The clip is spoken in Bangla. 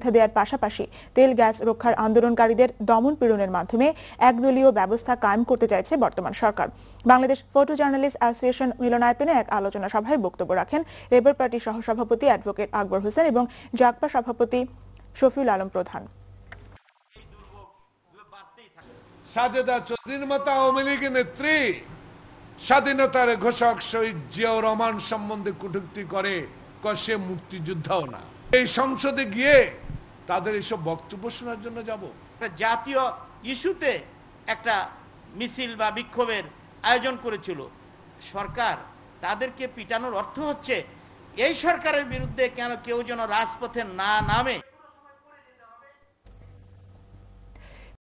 বাধা দেওয়ার পাশাপাশি তেল গ্যাস রক্ষার আন্দোলনকারীদের দমন পীড়নের মাধ্যমে একদলীয় ব্যবস্থা কায়েম করতে চাইছে বর্তমান সরকার বাংলাদেশ ফটো জার্নালিস্ট অ্যাসোসিয়েশন মিলনায়তনে এক আলোচনা সভায় বক্তব্য রাখেন লেবার পার্টির সহসভাপতি অ্যাডভোকেট আকবর হোসেন এবং জাগপা সভাপতি শফিউল আলম প্রধান সাজেদা চৌধুরীর মতো আওয়ামী লীগের নেত্রী স্বাধীনতার ঘোষক শহীদ জিয়া রহমান সম্বন্ধে কটুক্তি করে কষে মুক্তিযোদ্ধাও না এই সংসদে গিয়ে তাদের এইসব বক্তব্য শোনার জন্য যাব জাতীয় ইস্যুতে একটা মিছিল বা বিক্ষোভের আয়োজন করেছিল সরকার তাদেরকে পিটানোর অর্থ হচ্ছে এই সরকারের বিরুদ্ধে কেন কেউ যেন রাজপথে না নামে